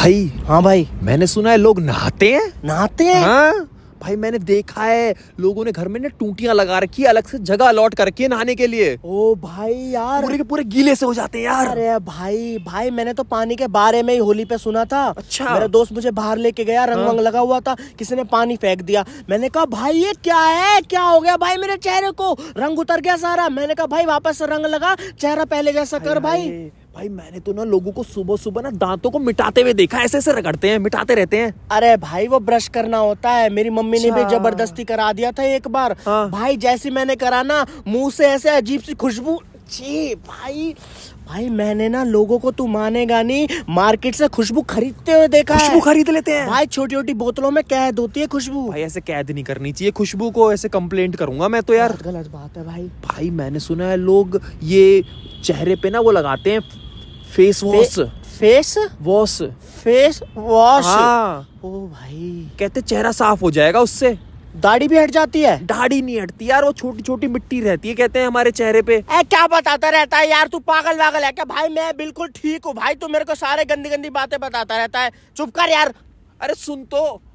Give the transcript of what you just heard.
भाई हाँ भाई मैंने सुना है लोग नहाते हैं नहाते हैं हाँ भाई मैंने देखा है लोगों ने घर में ना टूटियां लगा रखी है अलग से जगह अलॉट करके नहाने के लिए ओ भाई यार पूरे के पूरे गीले से हो जाते हैं यार अरे भाई भाई मैंने तो पानी के बारे में ही होली पे सुना था अच्छा मेरा दोस्त मुझे बाहर लेके गया हाँ। रंग वंग लगा हुआ था किसी ने पानी फेंक दिया मैंने कहा भाई ये क्या है क्या हो गया भाई मेरे चेहरे को रंग उतर गया सारा मैंने कहा भाई वापस रंग लगा चेहरा पहले जैसा कर भाई भाई मैंने तो ना लोगों को सुबह सुबह ना दांतों को मिटाते हुए देखा ऐसे ऐसे रगड़ते हैं मिटाते रहते हैं अरे भाई वो ब्रश करना होता है मेरी मम्मी ने भी अच्छा। जबरदस्ती करा दिया था एक बार हाँ। भाई जैसे मैंने करा ना मुंह से ऐसे अजीब सी खुशबू जी भाई भाई मैंने ना लोगों को तू मानेगा नहीं मार्केट से खुशबू खरीदते हुए देखा खुशबू खरीद लेते हैं भाई छोटी छोटी बोतलों में कैद होती है खुशबू भाई ऐसे कैद नहीं करनी चाहिए खुशबू को ऐसे कंप्लेंट करूंगा मैं तो यार गलत बात है भाई भाई मैंने सुना है लोग ये चेहरे पे ना वो लगाते हैं face wash face wash face wash ओ भाई कहते चेहरा साफ हो जाएगा उससे दाढ़ी भी हट जाती है दाढ़ी नहीं हटती यार वो छोटी छोटी मिट्टी रहती है कहते हैं हमारे चेहरे पे ए, क्या बताता रहता है यार तू पागल वागल है क्या भाई मैं बिल्कुल ठीक हूँ भाई तू मेरे को सारे गंदी गंदी बातें बताता रहता है चुप कर यार अरे सुन तो